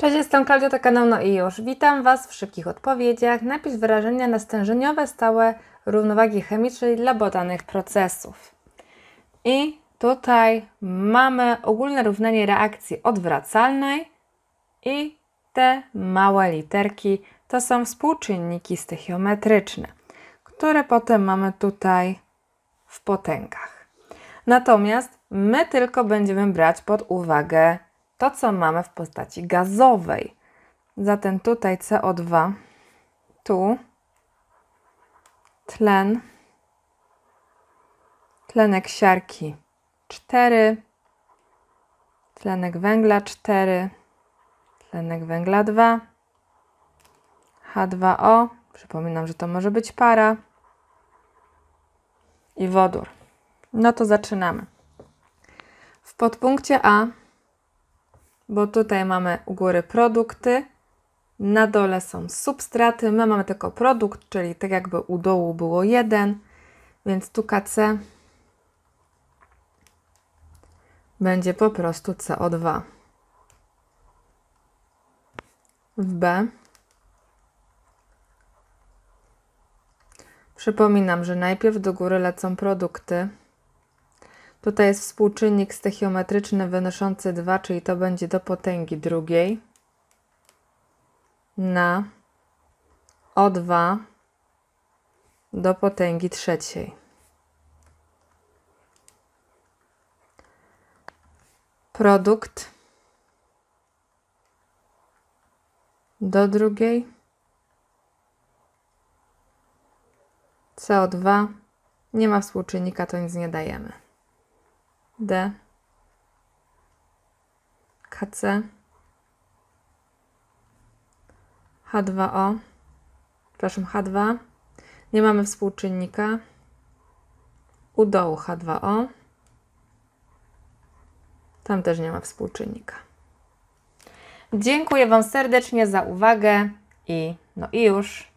Cześć, jestem Klaudia, to kanał No i już. Witam Was w szybkich odpowiedziach. Napisz wyrażenia na stężeniowe stałe równowagi chemicznej dla podanych procesów. I tutaj mamy ogólne równanie reakcji odwracalnej i te małe literki to są współczynniki stoichiometryczne, które potem mamy tutaj w potęgach. Natomiast my tylko będziemy brać pod uwagę to, co mamy w postaci gazowej. Zatem tutaj CO2, tu tlen, tlenek siarki 4, tlenek węgla 4, tlenek węgla 2, H2O, przypominam, że to może być para i wodór. No to zaczynamy. W podpunkcie A bo tutaj mamy u góry produkty, na dole są substraty, my mamy tylko produkt, czyli tak jakby u dołu było jeden, więc tu KC będzie po prostu CO2. W B Przypominam, że najpierw do góry lecą produkty, Tutaj jest współczynnik stechiometryczny wynoszący 2, czyli to będzie do potęgi drugiej na O2 do potęgi trzeciej. Produkt do drugiej CO2 nie ma współczynnika, to nic nie dajemy. D, KC, H2O, przepraszam, H2, nie mamy współczynnika, u dołu H2O, tam też nie ma współczynnika. Dziękuję Wam serdecznie za uwagę i no i już.